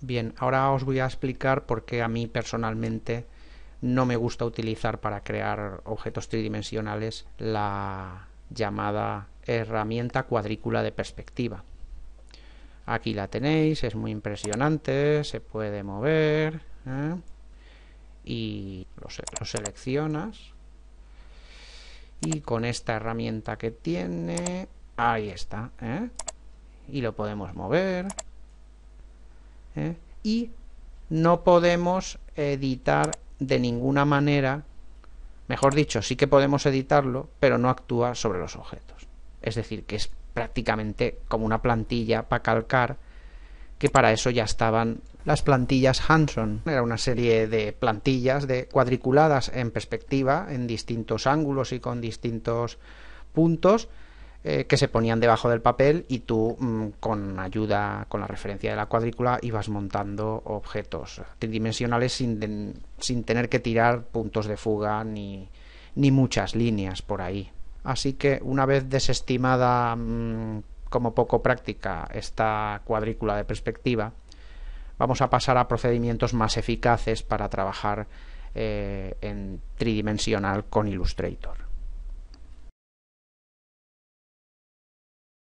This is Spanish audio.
Bien, ahora os voy a explicar por qué a mí personalmente no me gusta utilizar para crear objetos tridimensionales la llamada herramienta cuadrícula de perspectiva. Aquí la tenéis, es muy impresionante, se puede mover ¿eh? y lo, seleccionas. Y con esta herramienta que tiene, ahí está, ¿eh? y lo podemos mover, ¿eh? y no podemos editar de ninguna manera, mejor dicho, sí que podemos editarlo, pero no actúa sobre los objetos. Es decir, que es prácticamente como una plantilla para calcar, que para eso ya estaban las plantillas Hanson. Era una serie de plantillas de cuadriculadas en perspectiva, en distintos ángulos y con distintos puntos, eh, que se ponían debajo del papel y tú mm, con ayuda, con la referencia de la cuadrícula, ibas montando objetos tridimensionales sin, tener que tirar puntos de fuga ni, muchas líneas por ahí. Así que una vez desestimada mm, como poco práctica esta cuadrícula de perspectiva, vamos a pasar a procedimientos más eficaces para trabajar eh, en tridimensional con Illustrator.